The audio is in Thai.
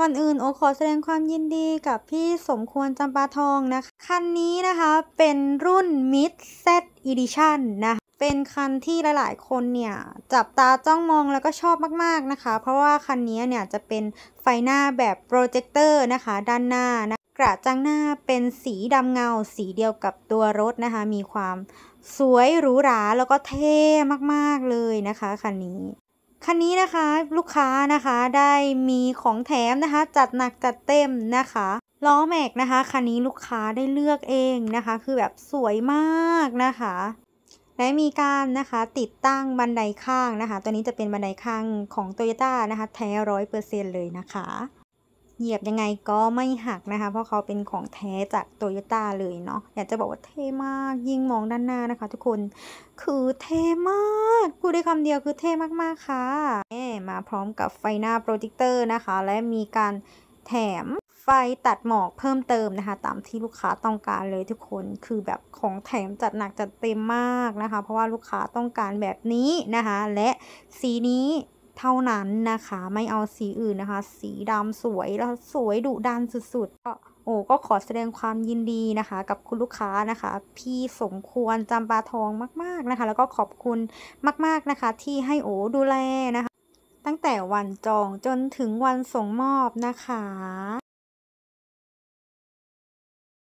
ก่อนอื่น โอขอแสดงความยินดีกับพี่สมควรจำปาทองนะคะ คันนี้นะคะเป็นรุ่น Mid Set Edition นะคะเป็นคันที่หลายๆคนเนี่ย จับตาจ้องมองแล้วก็ชอบมากๆนะคะ เพราะว่าคันนี้เนี่ยจะเป็นไฟหน้าแบบโปรเจคเตอร์นะคะด้านหน้านะกระจังหน้าเป็นสีดำเงาสีเดียวกับตัวรถนะคะ มีความสวยหรูหราแล้วก็เท่มากๆเลยนะคะ คันนี้คันนี้นะคะลูกค้านะคะได้มีของแถมนะคะ จัดหนักจัดเต็มนะคะล้อแม็กนะคะคันนี้ลูกค้าได้เลือกเองนะคะ คือแบบสวยมากนะคะ และมีการนะคะติดตั้งบันไดข้างนะคะ ตัวนี้จะเป็นบันไดข้างของโตโยต้านะคะแท้ร้อยเปอร์เซ็นเลยนะคะเหยียบยังไงก็ไม่หักนะคะ เพราะเขาเป็นของแท้จากโตโยต้าเลยเนาะอยากจะบอกว่าเท่มากยิ่งมองด้านหน้านะคะ ทุกคนคือเท่มาก พูดได้คำเดียวคือเท่มากๆค่ะมาพร้อมกับไฟหน้าโปรเจคเตอร์นะคะและมีการแถมไฟตัดหมอกเพิ่มเติมนะคะ ตามที่ลูกค้าต้องการเลยทุกคนคือแบบของแถมจัดหนักจัดเต็มมากนะคะ เพราะว่าลูกค้าต้องการแบบนี้นะคะ และสีนี้เท่านั้นนะคะไม่เอาสีอื่นนะคะ สีดำสวย แล้วสวยดุดันสุดๆ ก็โอ้ก็ขอแสดงความยินดีนะคะ กับคุณลูกค้านะคะ พี่สมควรจำปาทองมากๆนะคะ แล้วก็ขอบคุณมากๆนะคะ ที่ให้โอดูแล นะคะ ตั้งแต่วันจองจนถึงวันส่งมอบนะคะ